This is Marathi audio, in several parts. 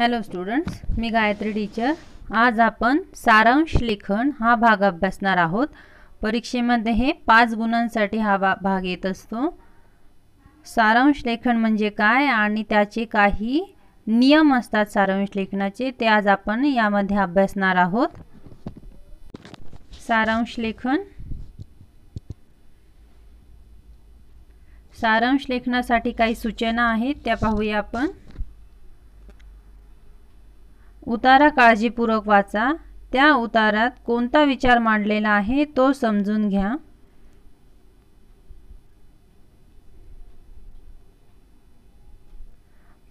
हॅलो स्टुडंट्स मी गायत्री टीचर आज आपण सारांश लेखन हा भाग अभ्यासणार आहोत परीक्षेमध्ये हे पाच गुणांसाठी हा भा भाग येत असतो सारांश लेखन म्हणजे काय आणि त्याचे काही नियम असतात सारांश लेखनाचे ते आज आपण यामध्ये अभ्यासणार आहोत सारांश लेखन सारांश लेखनासाठी काही सूचना आहेत त्या पाहूया आपण उतारा काळजीपूर्वक वाचा त्या उतारात कोणता विचार मांडलेला आहे तो समजून घ्या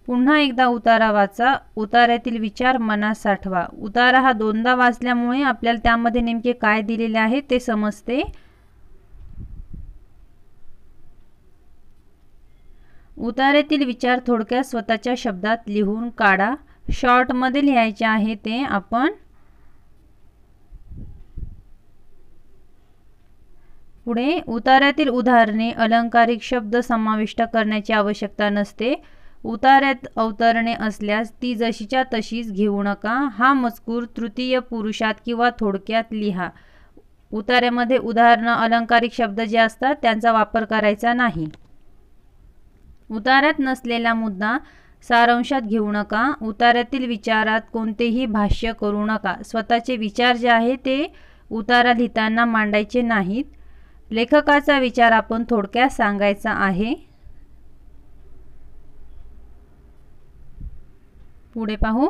पुन्हा एकदा उतारा वाचा उतार्यातील विचार मनात साठवा उतारा हा दोनदा वाचल्यामुळे आपल्याला त्यामध्ये नेमके काय दिलेले आहे ते समजते उतार्यातील विचार थोडक्यात स्वतःच्या शब्दात लिहून काढा शॉर्ट मध्ये लिहायचे आहे ते आपण पुढे उतार्यातील उदाहरणे अलंकारिक शब्द समाविष्ट करण्याची आवश्यकता नसते उतार्यात अवतरणे असल्यास ती जशीच्या तशीच घेऊ नका हा मजकूर तृतीय पुरुषात किंवा थोडक्यात लिहा उतार्यामध्ये उदाहरणं अलंकारिक शब्द जे असतात त्यांचा वापर करायचा नाही उतारात नसलेला मुद्दा सारांशात घेऊ नका उतारातील विचारात कोणतेही भाष्य करू नका स्वतःचे विचार जे आहे ते उतारा लिहिताना मांडायचे नाहीत लेखकाचा विचार आपण थोडक्यात सांगायचा आहे पुढे पाहू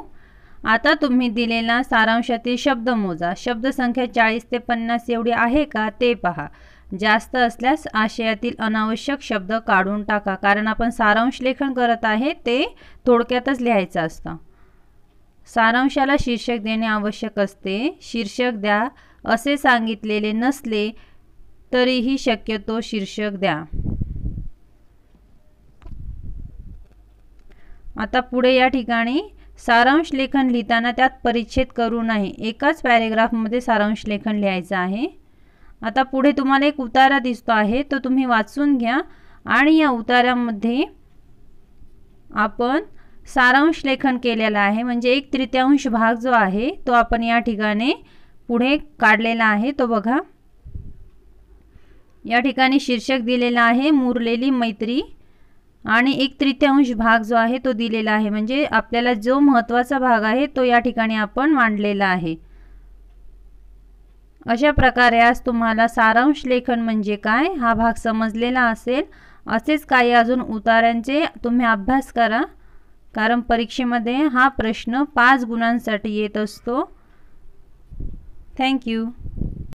आता तुम्ही दिलेला सारांशातील शब्द मोजा शब्दसंख्या चाळीस ते पन्नास एवढी आहे का ते पहा जास्त असल्यास आशयातील अनावश्यक शब्द काढून टाका कारण आपण सारांश लेखन करत आहे ते थोडक्यातच लिहायचं असतं सारांशाला शीर्षक देणे आवश्यक असते शीर्षक द्या असे सांगितलेले नसले तरीही शक्यतो शीर्षक द्या आता पुढे या ठिकाणी सारांश लेखन लिहिताना त्यात परिच्छेद करू नये एकाच पॅरेग्राफमध्ये सारांश लेखन लिहायचं आहे आता पुढे तुम्हाला एक उतारा दिसतो आहे तो तुम्ही वाचून घ्या आणि या उतारामध्ये आपण सारांश लेखन केलेलं आहे म्हणजे एक तृतीयांश भाग जो आहे तो आपण या ठिकाणी पुढे काढलेला आहे तो बघा या ठिकाणी शीर्षक दिलेला आहे मुरलेली मैत्री आणि एक तृतीयांश भाग जो आहे तो दिलेला आहे म्हणजे आपल्याला जो महत्त्वाचा भाग आहे तो या ठिकाणी आपण मांडलेला आहे अशा प्रकारे आज तुम्हाला सारांश लेखन म्हणजे काय हा भाग समजलेला असेल असेच काही अजून उतारांचे तुम्ही अभ्यास करा कारण परीक्षेमध्ये हा प्रश्न पाच गुणांसाठी येत असतो थँक्यू